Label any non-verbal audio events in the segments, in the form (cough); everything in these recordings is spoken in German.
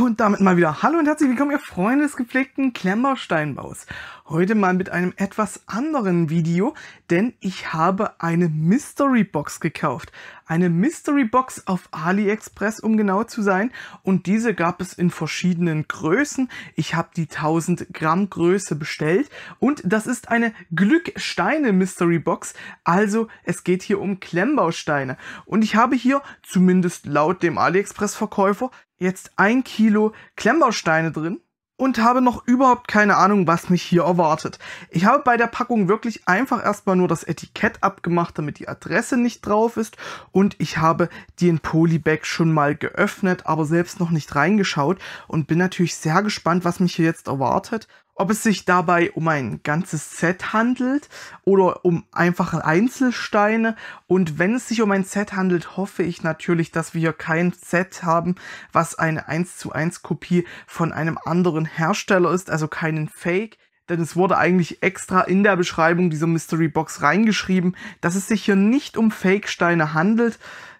Und damit mal wieder Hallo und herzlich willkommen, ihr Freunde des gepflegten Klemmersteinbaus. Heute mal mit einem etwas anderen Video, denn ich habe eine Mystery Box gekauft. Eine Mystery Box auf AliExpress, um genau zu sein. Und diese gab es in verschiedenen Größen. Ich habe die 1000 Gramm Größe bestellt. Und das ist eine Glücksteine Mystery Box. Also es geht hier um Klemmbausteine. Und ich habe hier, zumindest laut dem AliExpress-Verkäufer, jetzt ein Kilo Klemmbausteine drin und habe noch überhaupt keine Ahnung, was mich hier erwartet. Ich habe bei der Packung wirklich einfach erstmal nur das Etikett abgemacht, damit die Adresse nicht drauf ist und ich habe den Polybag schon mal geöffnet, aber selbst noch nicht reingeschaut und bin natürlich sehr gespannt, was mich hier jetzt erwartet ob es sich dabei um ein ganzes Set handelt oder um einfache Einzelsteine. Und wenn es sich um ein Set handelt, hoffe ich natürlich, dass wir hier kein Set haben, was eine 1 zu 1 Kopie von einem anderen Hersteller ist, also keinen Fake denn es wurde eigentlich extra in der Beschreibung dieser Mystery Box reingeschrieben, dass es sich hier nicht um Fake-Steine handelt.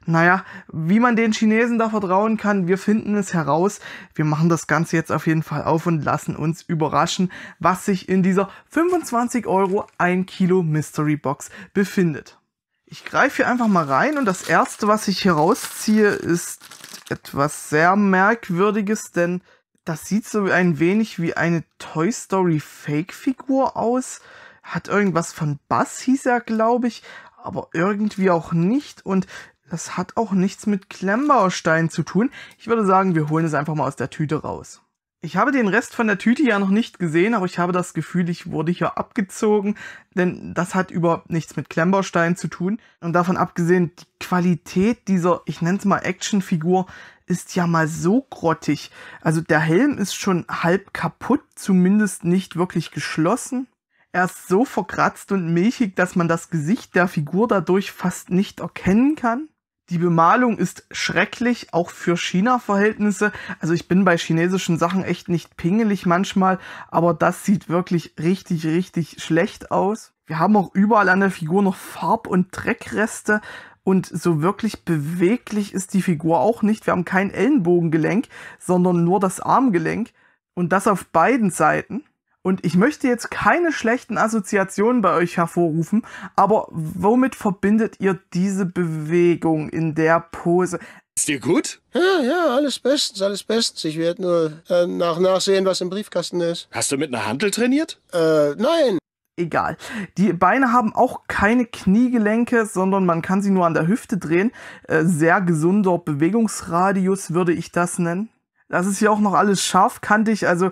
Naja, wie man den Chinesen da vertrauen kann, wir finden es heraus. Wir machen das Ganze jetzt auf jeden Fall auf und lassen uns überraschen, was sich in dieser 25 Euro 1 Kilo Mystery Box befindet. Ich greife hier einfach mal rein und das erste, was ich hier rausziehe, ist etwas sehr Merkwürdiges, denn das sieht so ein wenig wie eine Toy Story Fake-Figur aus. Hat irgendwas von Bass, hieß er, glaube ich, aber irgendwie auch nicht. Und das hat auch nichts mit Klemmbaustein zu tun. Ich würde sagen, wir holen es einfach mal aus der Tüte raus. Ich habe den Rest von der Tüte ja noch nicht gesehen, aber ich habe das Gefühl, ich wurde hier abgezogen, denn das hat überhaupt nichts mit Klemmbaustein zu tun. Und davon abgesehen, die Qualität dieser, ich nenne es mal Actionfigur, ist ja mal so grottig. Also der Helm ist schon halb kaputt, zumindest nicht wirklich geschlossen. Er ist so verkratzt und milchig, dass man das Gesicht der Figur dadurch fast nicht erkennen kann. Die Bemalung ist schrecklich, auch für China-Verhältnisse. Also ich bin bei chinesischen Sachen echt nicht pingelig manchmal, aber das sieht wirklich richtig, richtig schlecht aus. Wir haben auch überall an der Figur noch Farb- und Dreckreste und so wirklich beweglich ist die Figur auch nicht. Wir haben kein Ellenbogengelenk, sondern nur das Armgelenk und das auf beiden Seiten. Und ich möchte jetzt keine schlechten Assoziationen bei euch hervorrufen, aber womit verbindet ihr diese Bewegung in der Pose? Ist dir gut? Ja, ja, alles bestens, alles bestens. Ich werde nur äh, nach nachsehen, was im Briefkasten ist. Hast du mit einer Handel trainiert? Äh, nein. Egal. Die Beine haben auch keine Kniegelenke, sondern man kann sie nur an der Hüfte drehen. Äh, sehr gesunder Bewegungsradius würde ich das nennen. Das ist hier auch noch alles scharfkantig, also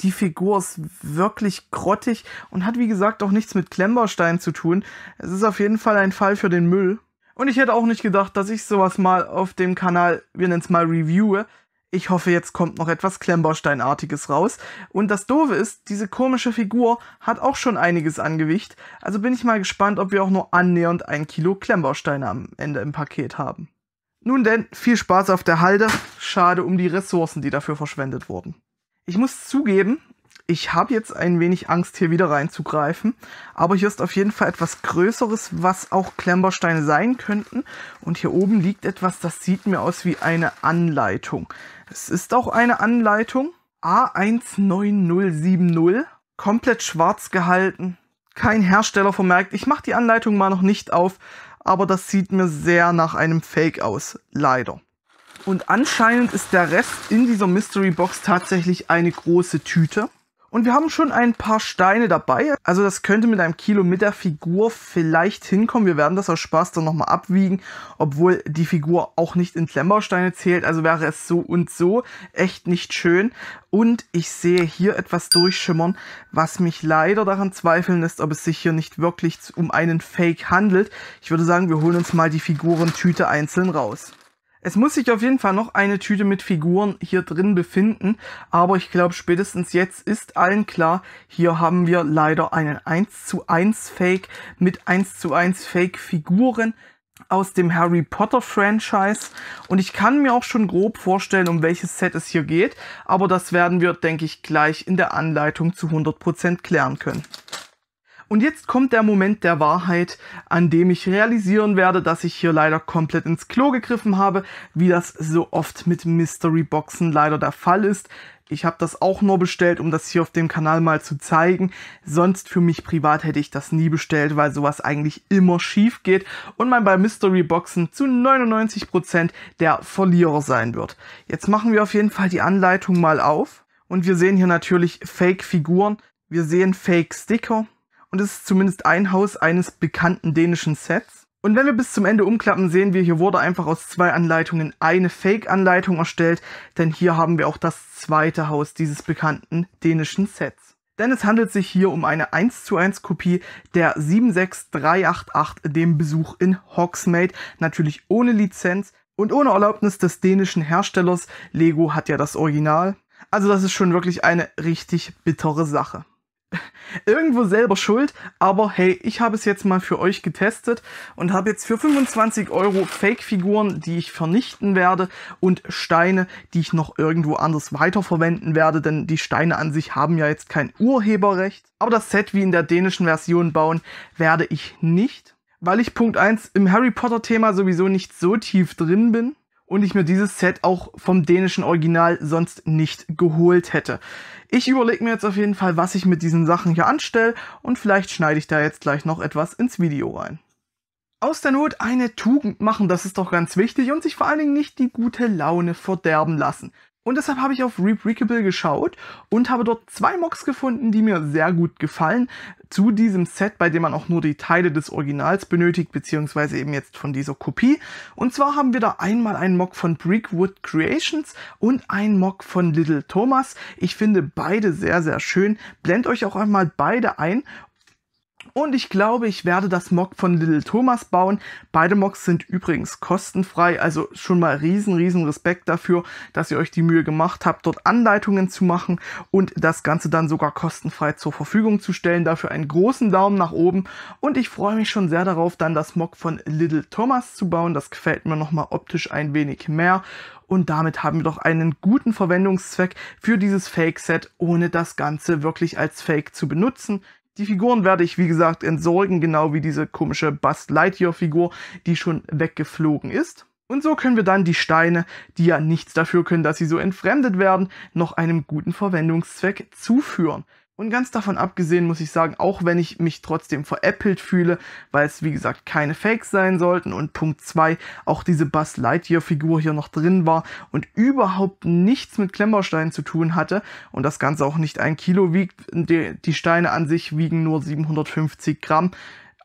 die Figur ist wirklich grottig und hat wie gesagt auch nichts mit Klemmbaustein zu tun. Es ist auf jeden Fall ein Fall für den Müll. Und ich hätte auch nicht gedacht, dass ich sowas mal auf dem Kanal, wir nennen es mal Reviewe. Ich hoffe, jetzt kommt noch etwas Klemmbausteinartiges raus. Und das Doofe ist, diese komische Figur hat auch schon einiges an Gewicht. Also bin ich mal gespannt, ob wir auch nur annähernd ein Kilo Klemmbausteine am Ende im Paket haben. Nun denn, viel Spaß auf der Halde. Schade um die Ressourcen, die dafür verschwendet wurden. Ich muss zugeben, ich habe jetzt ein wenig Angst, hier wieder reinzugreifen. Aber hier ist auf jeden Fall etwas Größeres, was auch Klemmbausteine sein könnten. Und hier oben liegt etwas, das sieht mir aus wie eine Anleitung. Es ist auch eine Anleitung. A19070. Komplett schwarz gehalten. Kein Hersteller vermerkt. Ich mache die Anleitung mal noch nicht auf. Aber das sieht mir sehr nach einem Fake aus. Leider. Und anscheinend ist der Rest in dieser Mystery Box tatsächlich eine große Tüte. Und wir haben schon ein paar Steine dabei. Also das könnte mit einem Kilo mit der Figur vielleicht hinkommen. Wir werden das aus Spaß dann nochmal abwiegen, obwohl die Figur auch nicht in Klemmbausteine zählt. Also wäre es so und so echt nicht schön. Und ich sehe hier etwas durchschimmern, was mich leider daran zweifeln lässt, ob es sich hier nicht wirklich um einen Fake handelt. Ich würde sagen, wir holen uns mal die Figurentüte einzeln raus. Es muss sich auf jeden Fall noch eine Tüte mit Figuren hier drin befinden, aber ich glaube spätestens jetzt ist allen klar, hier haben wir leider einen 1 zu 1 Fake mit 1 zu 1 Fake Figuren aus dem Harry Potter Franchise und ich kann mir auch schon grob vorstellen, um welches Set es hier geht, aber das werden wir, denke ich, gleich in der Anleitung zu 100% klären können. Und jetzt kommt der Moment der Wahrheit, an dem ich realisieren werde, dass ich hier leider komplett ins Klo gegriffen habe, wie das so oft mit Mystery Boxen leider der Fall ist. Ich habe das auch nur bestellt, um das hier auf dem Kanal mal zu zeigen. Sonst für mich privat hätte ich das nie bestellt, weil sowas eigentlich immer schief geht und man bei Mystery Boxen zu 99% der Verlierer sein wird. Jetzt machen wir auf jeden Fall die Anleitung mal auf. Und wir sehen hier natürlich Fake-Figuren. Wir sehen Fake-Sticker. Und es ist zumindest ein Haus eines bekannten dänischen Sets. Und wenn wir bis zum Ende umklappen, sehen wir, hier wurde einfach aus zwei Anleitungen eine Fake-Anleitung erstellt, denn hier haben wir auch das zweite Haus dieses bekannten dänischen Sets. Denn es handelt sich hier um eine 1 zu 1 Kopie der 76388, dem Besuch in Hogsmeade, natürlich ohne Lizenz und ohne Erlaubnis des dänischen Herstellers. Lego hat ja das Original. Also das ist schon wirklich eine richtig bittere Sache. (laughs) irgendwo selber schuld, aber hey, ich habe es jetzt mal für euch getestet und habe jetzt für 25 Euro Fake-Figuren, die ich vernichten werde und Steine, die ich noch irgendwo anders weiterverwenden werde, denn die Steine an sich haben ja jetzt kein Urheberrecht. Aber das Set wie in der dänischen Version bauen werde ich nicht, weil ich Punkt 1 im Harry Potter-Thema sowieso nicht so tief drin bin und ich mir dieses Set auch vom dänischen Original sonst nicht geholt hätte. Ich überlege mir jetzt auf jeden Fall, was ich mit diesen Sachen hier anstelle und vielleicht schneide ich da jetzt gleich noch etwas ins Video rein. Aus der Not eine Tugend machen, das ist doch ganz wichtig und sich vor allen Dingen nicht die gute Laune verderben lassen. Und deshalb habe ich auf Rebreakable geschaut und habe dort zwei Mocks gefunden, die mir sehr gut gefallen zu diesem Set, bei dem man auch nur die Teile des Originals benötigt, beziehungsweise eben jetzt von dieser Kopie. Und zwar haben wir da einmal einen Mock von Brickwood Creations und einen Mock von Little Thomas. Ich finde beide sehr, sehr schön. Blendet euch auch einmal beide ein und ich glaube, ich werde das Mock von Little Thomas bauen. Beide Mocks sind übrigens kostenfrei, also schon mal riesen, riesen Respekt dafür, dass ihr euch die Mühe gemacht habt, dort Anleitungen zu machen und das Ganze dann sogar kostenfrei zur Verfügung zu stellen. Dafür einen großen Daumen nach oben und ich freue mich schon sehr darauf, dann das Mock von Little Thomas zu bauen. Das gefällt mir nochmal optisch ein wenig mehr und damit haben wir doch einen guten Verwendungszweck für dieses Fake-Set, ohne das Ganze wirklich als Fake zu benutzen. Die Figuren werde ich, wie gesagt, entsorgen, genau wie diese komische Buzz Lightyear-Figur, die schon weggeflogen ist. Und so können wir dann die Steine, die ja nichts dafür können, dass sie so entfremdet werden, noch einem guten Verwendungszweck zuführen. Und ganz davon abgesehen muss ich sagen, auch wenn ich mich trotzdem veräppelt fühle, weil es wie gesagt keine Fakes sein sollten und Punkt 2 auch diese Buzz Lightyear Figur hier noch drin war und überhaupt nichts mit Klemmbausteinen zu tun hatte und das Ganze auch nicht ein Kilo wiegt, die Steine an sich wiegen nur 750 Gramm.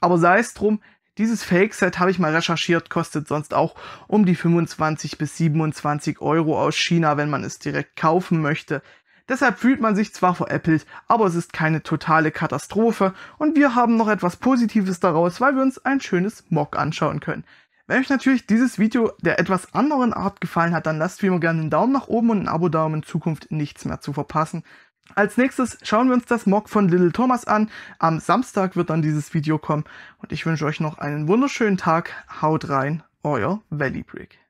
Aber sei es drum, dieses Fake-Set habe ich mal recherchiert, kostet sonst auch um die 25 bis 27 Euro aus China, wenn man es direkt kaufen möchte. Deshalb fühlt man sich zwar veräppelt, aber es ist keine totale Katastrophe und wir haben noch etwas Positives daraus, weil wir uns ein schönes Mock anschauen können. Wenn euch natürlich dieses Video der etwas anderen Art gefallen hat, dann lasst wie immer gerne einen Daumen nach oben und ein Abo da, um in Zukunft nichts mehr zu verpassen. Als nächstes schauen wir uns das Mock von Little Thomas an. Am Samstag wird dann dieses Video kommen und ich wünsche euch noch einen wunderschönen Tag. Haut rein, euer Valley Brick.